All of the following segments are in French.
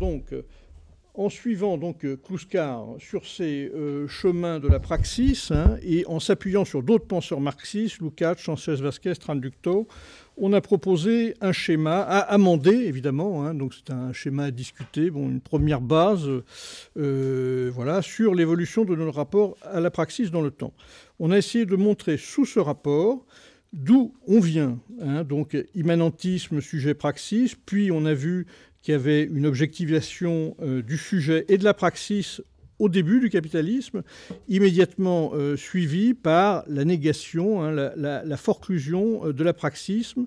Donc, euh, en suivant donc euh, sur ses euh, chemins de la praxis hein, et en s'appuyant sur d'autres penseurs marxistes, Lukács, Sanchez Vasquez, Tranducto, on a proposé un schéma à amender, évidemment. Hein. donc c'est un schéma à discuter, bon, une première base, voilà, sur l'évolution de notre rapport à la praxis dans le temps. On a essayé de montrer sous ce rapport d'où on vient. Hein. donc immanentisme, sujet praxis, puis on a vu qui avait une objectivation euh, du sujet et de la praxis au début du capitalisme, immédiatement euh, suivie suivi par la négation, hein, la, forclusion euh, de la praxisme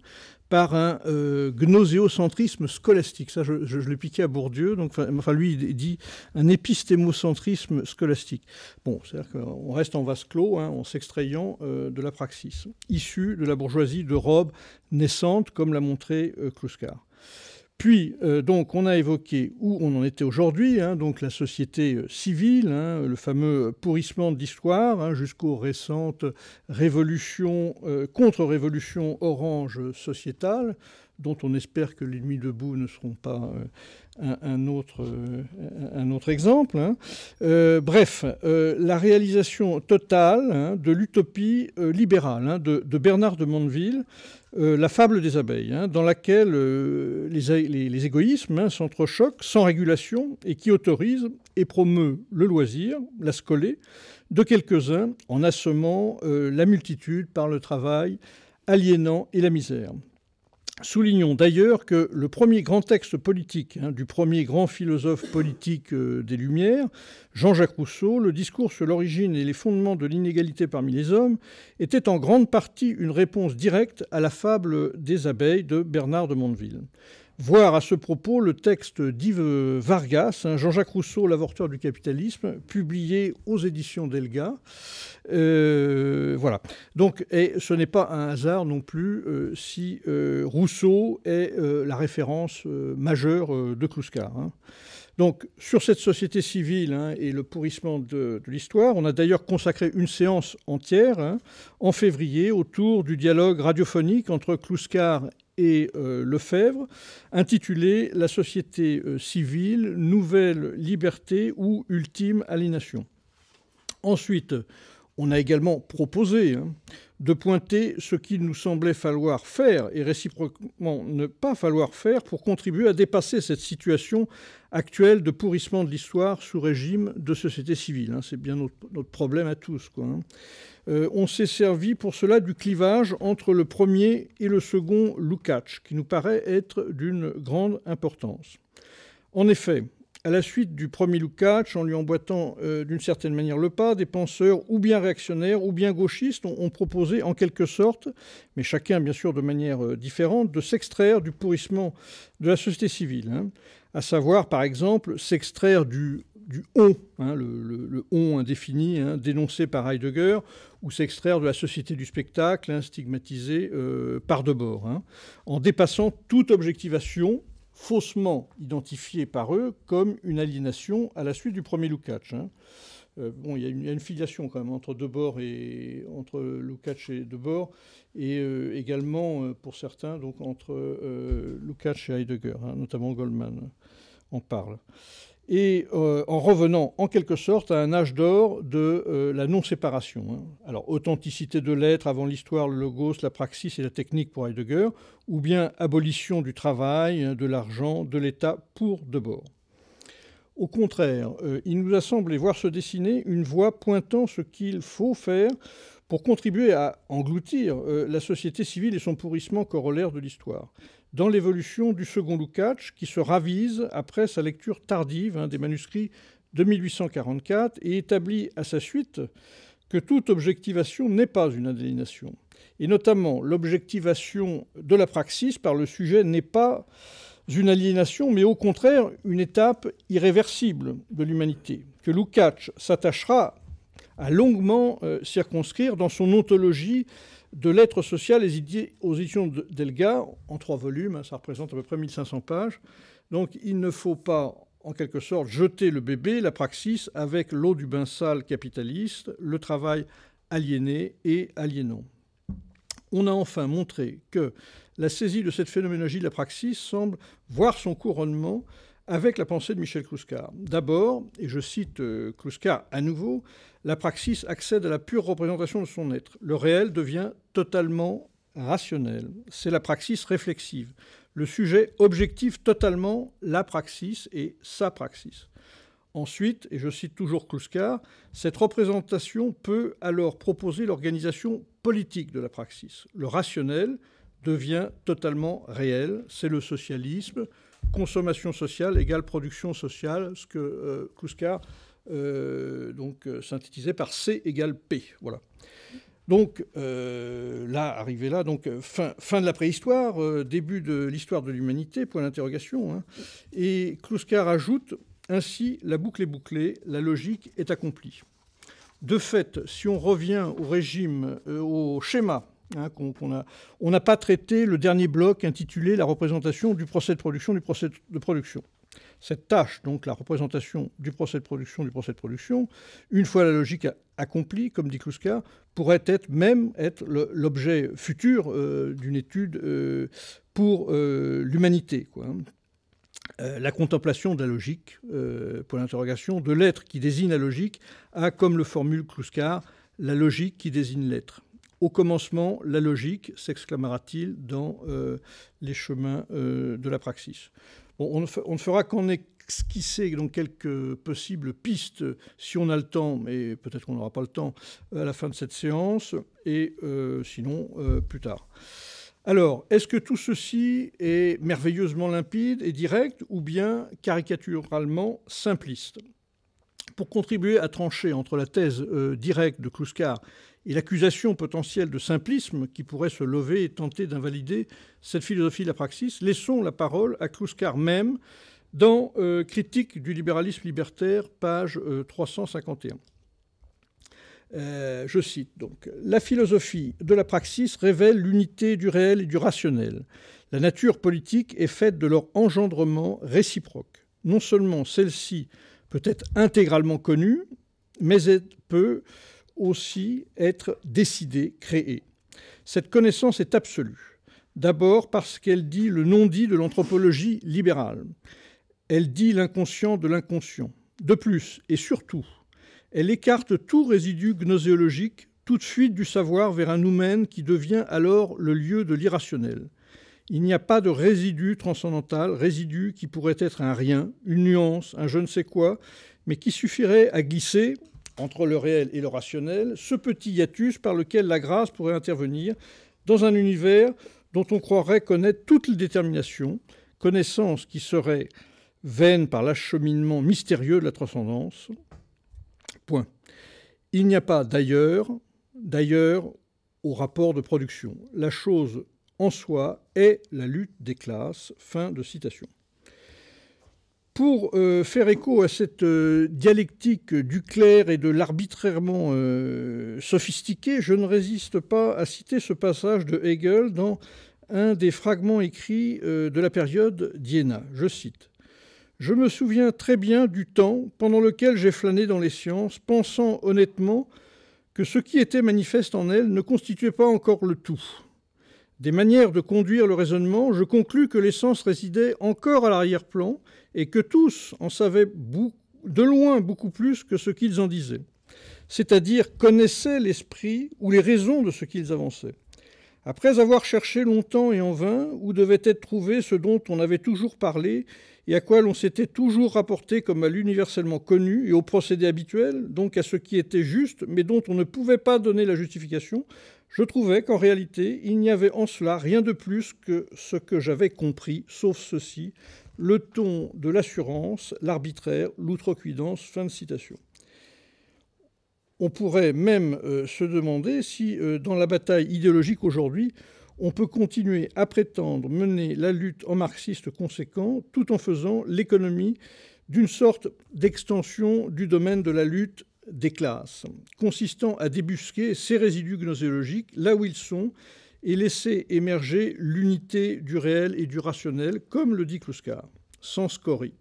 par un gnoséocentrisme scolastique. Ça, je, je, l'ai piqué à Bourdieu. Donc, enfin, lui, il dit un épistémocentrisme scolastique. Bon, c'est-à-dire qu'on reste en vase clos, hein, en s'extrayant de la praxis, issue de la bourgeoisie de robe naissante, comme l'a montré Kluskar. Puis, euh, donc, on a évoqué où on en était aujourd'hui, hein, donc la société euh, civile, hein, le fameux pourrissement de l'histoire, hein, jusqu'aux récentes révolutions, euh, contre-révolutions orange sociétales, dont on espère que les nuits debout ne seront pas euh, euh, un, autre, exemple. Hein. Euh, bref, la réalisation totale hein, de l'utopie libérale hein, de, Bernard de Mandeville, La fable des abeilles, dans laquelle les, égoïsmes s'entrechoquent sans régulation et qui autorise et promeut le loisir, la scolée, de quelques-uns en assommant la multitude par le travail aliénant et la misère. Soulignons d'ailleurs que le premier grand texte politique hein, du premier grand philosophe politique euh, des Lumières, Jean-Jacques Rousseau, le discours sur l'origine et les fondements de l'inégalité parmi les hommes, était en grande partie une réponse directe à la fable des abeilles de Bernard de Mondeville. Voir à ce propos le texte d'Yves Vargas, Jean-Jacques Rousseau, l'avorteur du capitalisme, publié aux éditions d'Elga. Euh, voilà. Donc, et ce n'est pas un hasard non plus euh, si euh, Rousseau est la référence majeure de Kluska. Hein. Donc, sur cette société civile hein, et le pourrissement de, l'histoire, on a d'ailleurs consacré une séance entière hein, en février autour du dialogue radiophonique entre et et le euh, Lefebvre, intitulé La société euh, civile, nouvelle liberté ou ultime aliénation. Ensuite, on a également proposé hein, de pointer ce qu'il nous semblait falloir faire et réciproquement ne pas falloir faire pour contribuer à dépasser cette situation actuelle de pourrissement de l'histoire sous régime de société civile. Hein. C'est bien notre, problème à tous. Quoi, hein. Euh, on s'est servi pour cela du clivage entre le premier et le second Lukács, qui nous paraît être d'une grande importance. En effet, à la suite du premier Lukács, en lui emboîtant euh, d'une certaine manière le pas, des penseurs ou bien réactionnaires ou bien gauchistes ont, proposé en quelque sorte, mais chacun bien sûr de manière euh, différente, de s'extraire du pourrissement de la société civile, hein. à savoir par exemple s'extraire du du on, hein, le, on indéfini, hein, dénoncé par Heidegger, ou s'extraire de la société du spectacle, hein, stigmatisé euh, par Debord, en dépassant toute objectivation faussement identifiée par eux comme une aliénation à la suite du premier Lukács. Euh, bon, il y, a une filiation quand même entre Debord et entre Lukács et Debord, et euh, également pour certains donc entre Lukács et Heidegger, notamment Goldman en parle et euh, en revenant en quelque sorte à un âge d'or de euh, la non-séparation. Hein. Alors authenticité de l'être avant l'histoire, le logos, la praxis et la technique pour Heidegger, ou bien abolition du travail, hein, de l'argent, de l'État pour Debord. Au contraire, euh, il nous a semblé voir se dessiner une voie pointant ce qu'il faut faire pour contribuer à engloutir la société civile et son pourrissement corollaire de l'histoire dans l'évolution du second Lukács, qui se ravise après sa lecture tardive hein, des manuscrits de 1844 et établit à sa suite que toute objectivation n'est pas une aliénation. Et notamment, l'objectivation de la praxis par le sujet n'est pas une aliénation, mais au contraire une étape irréversible de l'humanité, que Lukács s'attachera à longuement euh, circonscrire dans son ontologie de l'être social aux éditions d'Elga, en trois volumes, hein, ça représente à peu près 1500 pages. Donc il ne faut pas, en quelque sorte, jeter le bébé, la praxis, avec l'eau du bain sale capitaliste, le travail aliéné et aliénant. On a enfin montré que la saisie de cette phénoménologie de la praxis semble voir son couronnement avec la pensée de Michel Krouskar. D'abord, et je cite euh, Krouskar à nouveau, la praxis accède à la pure représentation de son être. Le réel devient totalement rationnel. C'est la praxis réflexive. Le sujet objectif totalement la praxis et sa praxis. Ensuite, et je cite toujours Kluskar, cette représentation peut alors proposer l'organisation politique de la praxis. Le rationnel devient totalement réel, c'est le socialisme, consommation sociale égale production sociale, ce que euh, euh donc, euh, synthétisait par C égale P. Voilà. Donc euh, là, arrivé là, donc fin, de la préhistoire, début de l'histoire de l'humanité, point d'interrogation. Hein. et Kluskar ajoute ainsi, la boucle est bouclée, la logique est accomplie. De fait, si on revient au régime, au schéma Hein, on n'a pas traité le dernier bloc intitulé La représentation du procès de production du procès de production. Cette tâche, donc la représentation du procès de production du procès de production, une fois la logique accomplie, comme dit Kluska, pourrait être même être l'objet futur euh, d'une étude euh, pour euh, l'humanité. Hein. la contemplation de la logique, pour l'interrogation, de l'être qui désigne la logique, a, comme le formule Kluskar, la logique qui désigne l'être. Au commencement, la logique, s'exclamera-t-il dans euh, Les chemins euh, de la praxis. on, ne fera qu'en esquisser donc quelques possibles pistes, si on a le temps, mais peut-être qu'on n'aura pas le temps, à la fin de cette séance, et euh, sinon plus tard. Alors, est-ce que tout ceci est merveilleusement limpide et direct, ou bien caricaturalement simpliste pour contribuer à trancher entre la thèse directe de Kluskar et l'accusation potentielle de simplisme qui pourrait se lever et tenter d'invalider cette philosophie de la praxis, laissons la parole à Kluskar même dans euh, Critique du libéralisme libertaire, page 351. Euh, euh, je cite donc La philosophie de la praxis révèle l'unité du réel et du rationnel. La nature politique est faite de leur engendrement réciproque. Non seulement celle-ci peut être intégralement connue, mais elle peut aussi être décidé, créée. Cette connaissance est absolue. D'abord parce qu'elle dit le non-dit de l'anthropologie libérale. Elle dit l'inconscient de l'inconscient. De plus, et surtout, elle écarte tout résidu gnoséologique, de suite du savoir vers un nous qui devient alors le lieu de l'irrationnel. Il n'y a pas de résidu transcendantal, résidu qui pourrait être un rien, une nuance, un je ne sais quoi, mais qui suffirait à glisser entre le réel et le rationnel, ce petit hiatus par lequel la grâce pourrait intervenir dans un univers dont on croirait connaître toutes les déterminations, connaissance qui serait vaine par l'acheminement mystérieux de la transcendance. Point. Il n'y a pas d'ailleurs, d'ailleurs au rapport de production. La chose en soi est la lutte des classes. Fin de citation pour euh, faire écho à cette euh, dialectique du clair et de l'arbitrairement euh, sophistiqué, je ne résiste pas à citer ce passage de Hegel dans un des fragments écrits de la période d'Iéna. Je cite Je me souviens très bien du temps pendant lequel j'ai flâné dans les sciences, pensant honnêtement que ce qui était manifeste en elles ne constituait pas encore le tout des manières de conduire le raisonnement, je conclus que l'essence résidait encore à l'arrière-plan et que tous en savaient de loin beaucoup plus que ce qu'ils en disaient, c'est-à-dire connaissaient l'esprit ou les raisons de ce qu'ils avançaient. Après avoir cherché longtemps et en vain où devait être trouvé ce dont on avait toujours parlé et à quoi l'on s'était toujours rapporté comme à l'universellement connu et au procédé habituel, donc à ce qui était juste, mais dont on ne pouvait pas donner la justification, je trouvais qu'en réalité, il n'y avait en cela rien de plus que ce que j'avais compris, sauf ceci, le ton de l'assurance, l'arbitraire, l'outrecuidance. Fin de citation. On pourrait même euh, se demander si, euh, dans la bataille idéologique aujourd'hui, on peut continuer à prétendre mener la lutte en marxiste conséquent tout en faisant l'économie d'une sorte d'extension du domaine de la lutte des classes, consistant à débusquer ces résidus gnoséologiques là où ils sont et laisser émerger l'unité du réel et du rationnel, comme le dit Kluskar, sans scorie,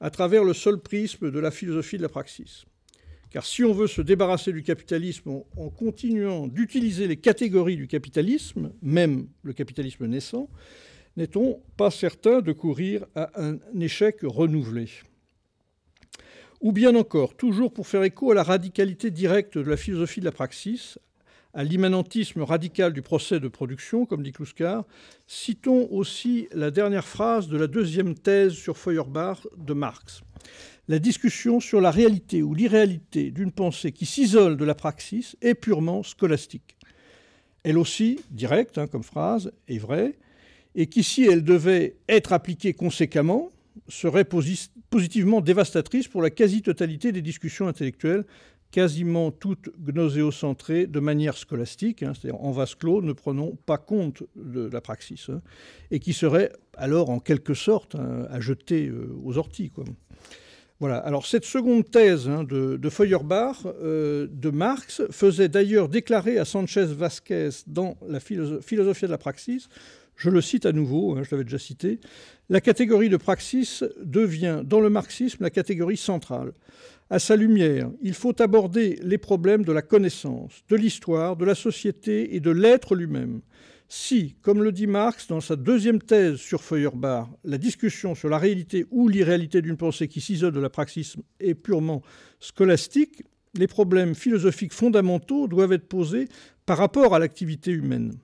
à travers le seul prisme de la philosophie de la praxis. Car si on veut se débarrasser du capitalisme en, continuant d'utiliser les catégories du capitalisme, même le capitalisme naissant, n'est-on pas certain de courir à un échec renouvelé ou bien encore, toujours pour faire écho à la radicalité directe de la philosophie de la praxis, à l'immanentisme radical du procès de production, comme dit Kluskar, citons aussi la dernière phrase de la deuxième thèse sur Feuerbach de Marx. La discussion sur la réalité ou l'irréalité d'une pensée qui s'isole de la praxis est purement scolastique. Elle aussi, directe hein, comme phrase, est vraie, et qu'ici elle devait être appliquée conséquemment, serait positivement dévastatrice pour la quasi-totalité des discussions intellectuelles, quasiment toutes gnoséocentrées de manière scolastique, hein, c'est-à-dire en vase clos, ne prenons pas compte de la praxis, hein, et qui serait alors en quelque sorte hein, à jeter euh, aux orties. Voilà. Alors cette seconde thèse de, Feuerbach, euh, de Marx, faisait d'ailleurs déclarer à Sanchez Vasquez dans la philosophie de la Praxis je le cite à nouveau, hein, je l'avais déjà cité. La catégorie de praxis devient, dans le marxisme, la catégorie centrale. À sa lumière, il faut aborder les problèmes de la connaissance, de l'histoire, de la société et de l'être lui-même. Si, comme le dit Marx dans sa deuxième thèse sur Feuerbach, la discussion sur la réalité ou l'irréalité d'une pensée qui s'isole de la praxis est purement scolastique, les problèmes philosophiques fondamentaux doivent être posés par rapport à l'activité humaine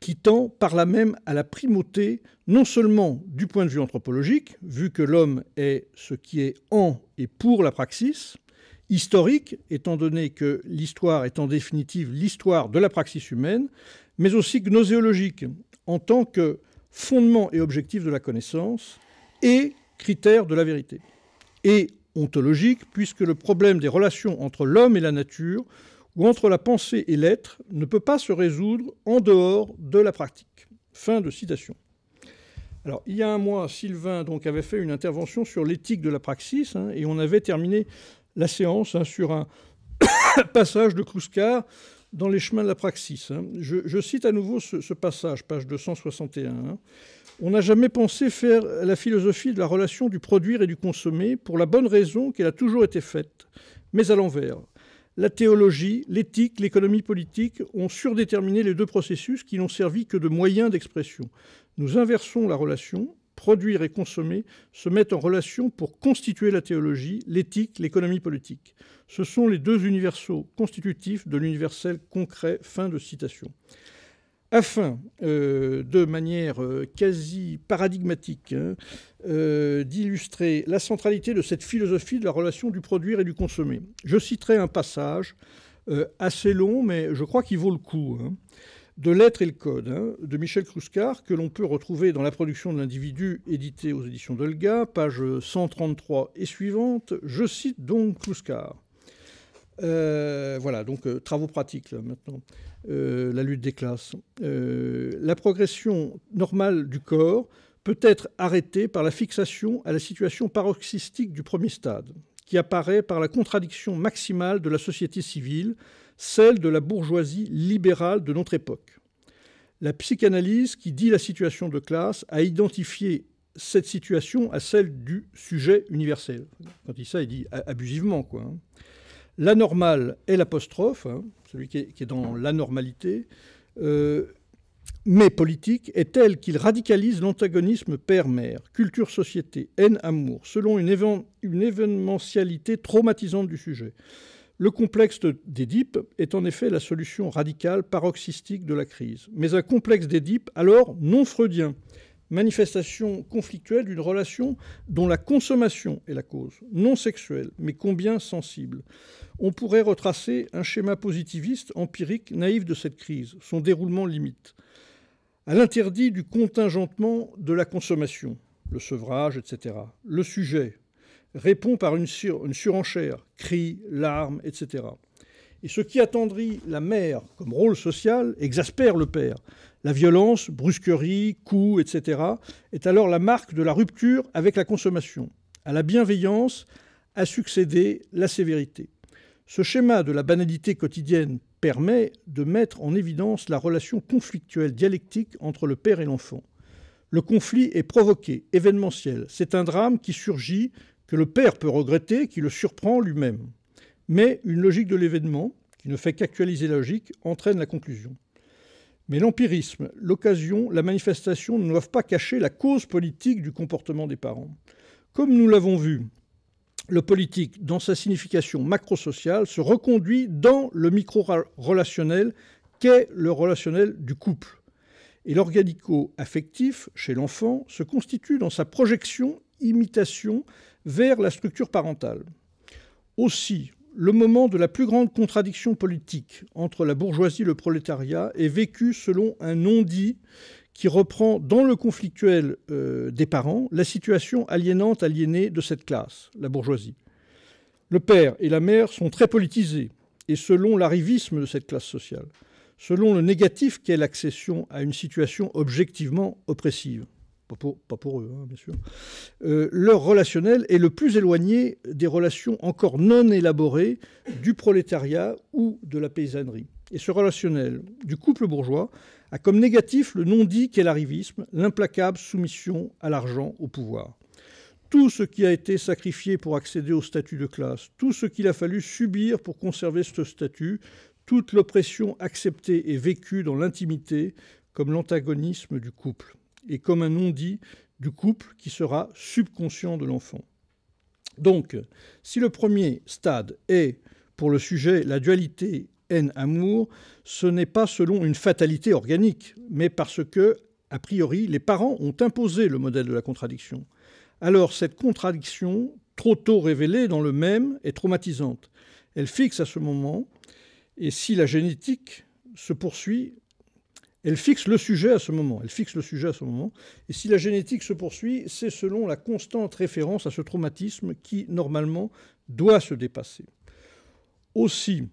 qui tend par là même à la primauté, non seulement du point de vue anthropologique, vu que l'homme est ce qui est en et pour la praxis, historique, étant donné que l'histoire est en définitive l'histoire de la praxis humaine, mais aussi gnoséologique, en tant que fondement et objectif de la connaissance et critère de la vérité. Et ontologique, puisque le problème des relations entre l'homme et la nature ou entre la pensée et l'être ne peut pas se résoudre en dehors de la pratique. Fin de citation. Alors, il y a un mois, Sylvain donc, avait fait une intervention sur l'éthique de la praxis, hein, et on avait terminé la séance hein, sur un passage de Kouskar dans les chemins de la praxis. Hein. Je, cite à nouveau ce passage, page 261. On n'a jamais pensé faire la philosophie de la relation du produire et du consommer pour la bonne raison qu'elle a toujours été faite, mais à l'envers la théologie, l'éthique, l'économie politique ont surdéterminé les deux processus qui n'ont servi que de moyens d'expression. Nous inversons la relation, produire et consommer se mettent en relation pour constituer la théologie, l'éthique, l'économie politique. Ce sont les deux universaux constitutifs de l'universel concret. Fin de citation afin, euh, de manière euh, quasi paradigmatique, hein, euh, d'illustrer la centralité de cette philosophie de la relation du produire et du consommer. Je citerai un passage assez long, mais je crois qu'il vaut le coup, hein, de L'être et le code, hein, de Michel Kruskar, que l'on peut retrouver dans la production de l'individu, édité aux éditions d'Olga, page 133 et suivante. Je cite donc Kruskar. Euh, voilà, donc euh, travaux pratiques maintenant. Euh, la lutte des classes. la progression normale du corps peut être arrêtée par la fixation à la situation paroxystique du premier stade, qui apparaît par la contradiction maximale de la société civile, celle de la bourgeoisie libérale de notre époque. La psychanalyse, qui dit la situation de classe, a identifié cette situation à celle du sujet universel. Quand il dit ça, il dit abusivement, quoi. Hein l'anormal hein, est l'apostrophe, celui qui est, dans l'anormalité, euh, mais politique, est tel qu'il radicalise l'antagonisme père-mère, culture-société, haine-amour, selon une, une événementialité traumatisante du sujet. Le complexe d'Édipe est en effet la solution radicale paroxystique de la crise, mais un complexe d'Édipe alors non freudien, manifestation conflictuelle d'une relation dont la consommation est la cause, non sexuelle, mais combien sensible on pourrait retracer un schéma positiviste, empirique, naïf de cette crise, son déroulement limite, à l'interdit du contingentement de la consommation, le sevrage, etc. Le sujet répond par une, surenchère, cris, larmes, etc. Et ce qui attendrit la mère comme rôle social exaspère le père. La violence, brusquerie, coups, etc. est alors la marque de la rupture avec la consommation. À la bienveillance a succédé la sévérité. Ce schéma de la banalité quotidienne permet de mettre en évidence la relation conflictuelle dialectique entre le père et l'enfant. Le conflit est provoqué, événementiel. C'est un drame qui surgit, que le père peut regretter, qui le surprend lui-même. Mais une logique de l'événement, qui ne fait qu'actualiser la logique, entraîne la conclusion. Mais l'empirisme, l'occasion, la manifestation ne doivent pas cacher la cause politique du comportement des parents. Comme nous l'avons vu, le politique, dans sa signification macro-sociale, se reconduit dans le micro-relationnel qu'est le relationnel du couple. Et l'organico-affectif, chez l'enfant, se constitue dans sa projection, imitation, vers la structure parentale. Aussi, le moment de la plus grande contradiction politique entre la bourgeoisie et le prolétariat est vécu selon un non-dit qui reprend dans le conflictuel euh, des parents la situation aliénante, aliénée de cette classe, la bourgeoisie. Le père et la mère sont très politisés, et selon l'arrivisme de cette classe sociale, selon le négatif qu'est l'accession à une situation objectivement oppressive, pas pour, eux, hein, bien sûr, euh, leur relationnel est le plus éloigné des relations encore non élaborées du prolétariat ou de la paysannerie. Et ce relationnel du couple bourgeois a comme négatif le non-dit qu'est l'arrivisme, l'implacable soumission à l'argent, au pouvoir. Tout ce qui a été sacrifié pour accéder au statut de classe, tout ce qu'il a fallu subir pour conserver ce statut, toute l'oppression acceptée et vécue dans l'intimité comme l'antagonisme du couple et comme un non-dit du couple qui sera subconscient de l'enfant. Donc, si le premier stade est, pour le sujet, la dualité haine-amour, ce n'est pas selon une fatalité organique, mais parce que, a priori, les parents ont imposé le modèle de la contradiction. Alors cette contradiction, trop tôt révélée dans le même, est traumatisante. Elle fixe à ce moment, et si la génétique se poursuit, elle fixe le sujet à ce moment. Elle fixe le sujet à ce moment. Et si la génétique se poursuit, c'est selon la constante référence à ce traumatisme qui, normalement, doit se dépasser. Aussi,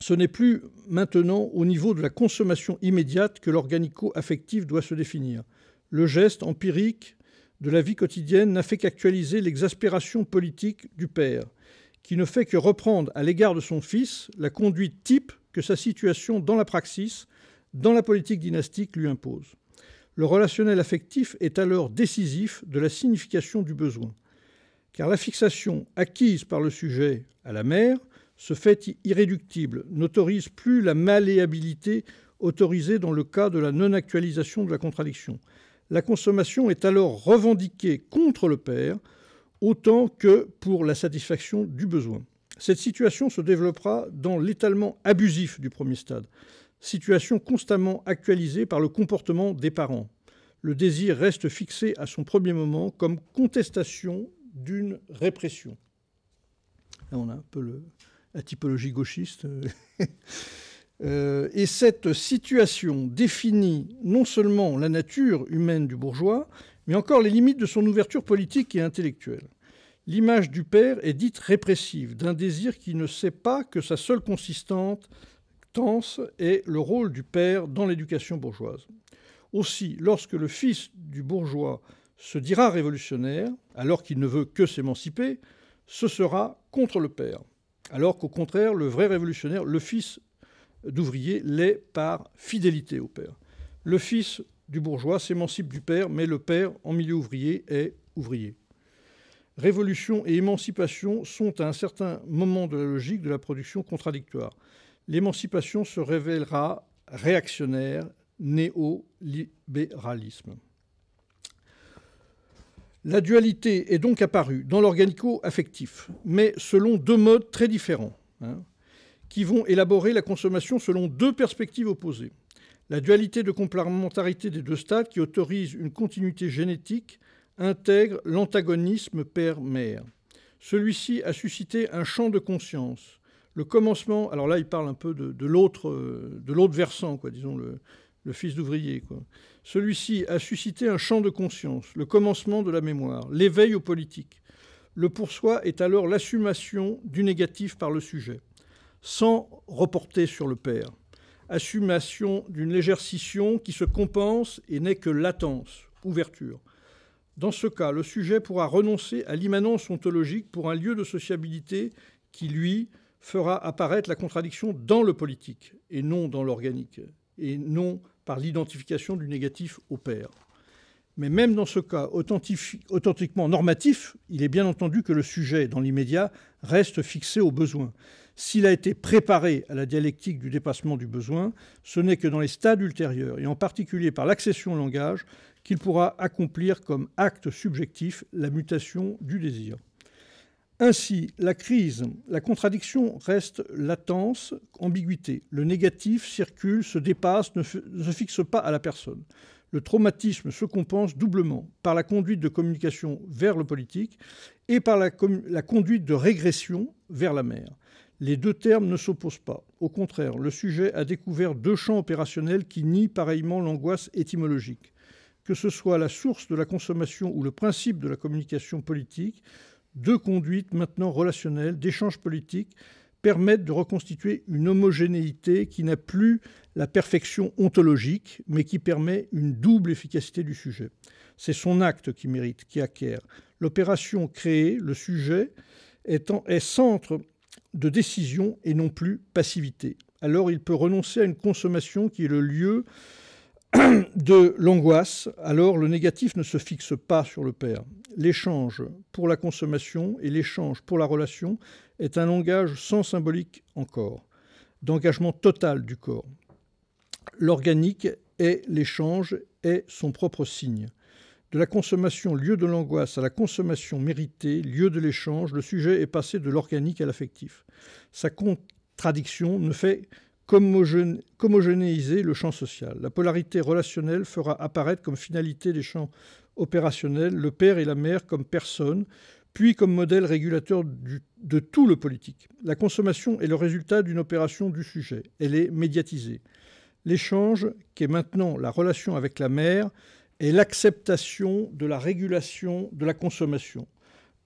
ce n'est plus maintenant au niveau de la consommation immédiate que l'organico-affectif doit se définir. Le geste empirique de la vie quotidienne n'a fait qu'actualiser l'exaspération politique du père, qui ne fait que reprendre à l'égard de son fils la conduite type que sa situation dans la praxis, dans la politique dynastique, lui impose. Le relationnel affectif est alors décisif de la signification du besoin, car la fixation acquise par le sujet à la mère ce fait irréductible n'autorise plus la malléabilité autorisée dans le cas de la non-actualisation de la contradiction. La consommation est alors revendiquée contre le père autant que pour la satisfaction du besoin. Cette situation se développera dans l'étalement abusif du premier stade, situation constamment actualisée par le comportement des parents. Le désir reste fixé à son premier moment comme contestation d'une répression. Là, on a un peu le, la typologie gauchiste. Euh, et cette situation définit non seulement la nature humaine du bourgeois, mais encore les limites de son ouverture politique et intellectuelle. L'image du père est dite répressive, d'un désir qui ne sait pas que sa seule consistante est le rôle du père dans l'éducation bourgeoise. Aussi, lorsque le fils du bourgeois se dira révolutionnaire, alors qu'il ne veut que s'émanciper, ce sera contre le père alors qu'au contraire, le vrai révolutionnaire, le fils d'ouvrier, l'est par fidélité au père. Le fils du bourgeois s'émancipe du père, mais le père, en milieu ouvrier, est ouvrier. Révolution et émancipation sont à un certain moment de la logique de la production contradictoire. L'émancipation se révélera réactionnaire, néolibéralisme. La dualité est donc apparue dans l'organico-affectif, mais selon deux modes très différents, hein, qui vont élaborer la consommation selon deux perspectives opposées. La dualité de complémentarité des deux stades, qui autorise une continuité génétique, intègre l'antagonisme père-mère. Celui-ci a suscité un champ de conscience. Le commencement, alors là, il parle un peu de, de l'autre euh, versant, quoi, disons, le, le fils d'ouvrier. Celui-ci a suscité un champ de conscience, le commencement de la mémoire, l'éveil au politique. Le pour-soi est alors l'assumation du négatif par le sujet, sans reporter sur le père. Assumation d'une légère scission qui se compense et n'est que latence, ouverture. Dans ce cas, le sujet pourra renoncer à l'immanence ontologique pour un lieu de sociabilité qui, lui, fera apparaître la contradiction dans le politique et non dans l'organique, et non par l'identification du négatif au père. Mais même dans ce cas authentiquement normatif, il est bien entendu que le sujet, dans l'immédiat, reste fixé au besoin. S'il a été préparé à la dialectique du dépassement du besoin, ce n'est que dans les stades ultérieurs, et en particulier par l'accession au langage, qu'il pourra accomplir comme acte subjectif la mutation du désir. Ainsi, la crise, la contradiction reste latence, ambiguïté. Le négatif circule, se dépasse, ne, se fixe pas à la personne. Le traumatisme se compense doublement par la conduite de communication vers le politique et par la, la conduite de régression vers la mer. Les deux termes ne s'opposent pas. Au contraire, le sujet a découvert deux champs opérationnels qui nient pareillement l'angoisse étymologique. Que ce soit la source de la consommation ou le principe de la communication politique, deux conduites maintenant relationnelles d'échanges politiques permettent de reconstituer une homogénéité qui n'a plus la perfection ontologique, mais qui permet une double efficacité du sujet. C'est son acte qui mérite, qui acquiert. L'opération créée, le sujet, est, est centre de décision et non plus passivité. Alors il peut renoncer à une consommation qui est le lieu de l'angoisse, alors le négatif ne se fixe pas sur le père. L'échange pour la consommation et l'échange pour la relation est un langage sans symbolique encore, d'engagement total du corps. L'organique et l'échange est son propre signe. De la consommation lieu de l'angoisse à la consommation méritée, lieu de l'échange, le sujet est passé de l'organique à l'affectif. Sa contradiction ne fait homogénéiser le champ social. La polarité relationnelle fera apparaître comme finalité des champs opérationnels le père et la mère comme personne, puis comme modèle régulateur de tout le politique. La consommation est le résultat d'une opération du sujet. Elle est médiatisée. L'échange, qui est maintenant la relation avec la mère, est l'acceptation de la régulation de la consommation,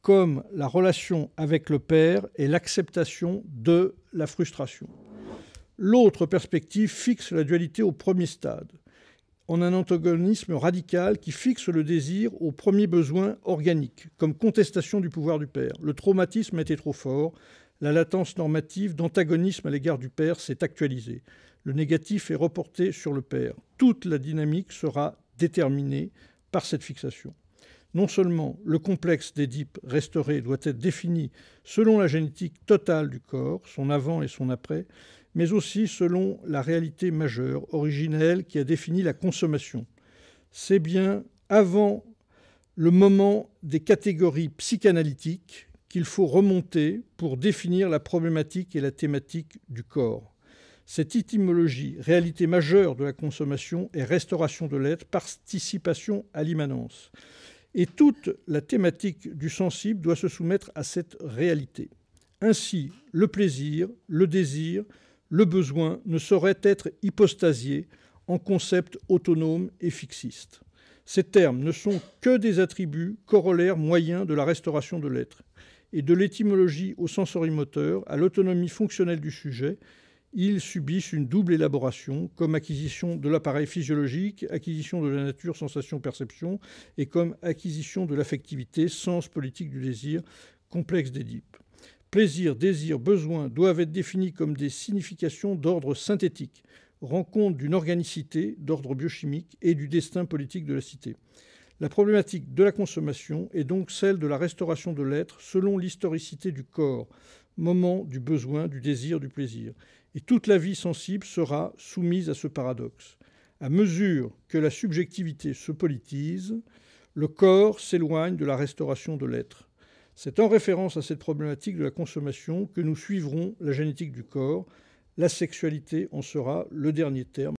comme la relation avec le père est l'acceptation de la frustration. L'autre perspective fixe la dualité au premier stade, en un antagonisme radical qui fixe le désir au premier besoin organique, comme contestation du pouvoir du père. Le traumatisme était trop fort, la latence normative d'antagonisme à l'égard du père s'est actualisée. Le négatif est reporté sur le père. Toute la dynamique sera déterminée par cette fixation. Non seulement le complexe d'Édipe restauré doit être défini selon la génétique totale du corps, son avant et son après, mais aussi selon la réalité majeure, originelle, qui a défini la consommation. C'est bien avant le moment des catégories psychanalytiques qu'il faut remonter pour définir la problématique et la thématique du corps. Cette étymologie, réalité majeure de la consommation, et restauration de l'être, participation à l'immanence. Et toute la thématique du sensible doit se soumettre à cette réalité. Ainsi, le plaisir, le désir, le besoin ne saurait être hypostasié en concept autonome et fixiste. Ces termes ne sont que des attributs corollaires moyens de la restauration de l'être. Et de l'étymologie au sensorimoteur, à l'autonomie fonctionnelle du sujet, ils subissent une double élaboration, comme acquisition de l'appareil physiologique, acquisition de la nature, sensation, perception, et comme acquisition de l'affectivité, sens politique du désir, complexe d'Édipe. Plaisir, désir, besoin doivent être définis comme des significations d'ordre synthétique, rencontre d'une organicité d'ordre biochimique et du destin politique de la cité. La problématique de la consommation est donc celle de la restauration de l'être selon l'historicité du corps, moment du besoin, du désir, du plaisir. Et toute la vie sensible sera soumise à ce paradoxe. À mesure que la subjectivité se politise, le corps s'éloigne de la restauration de l'être. C'est en référence à cette problématique de la consommation que nous suivrons la génétique du corps. La sexualité en sera le dernier terme.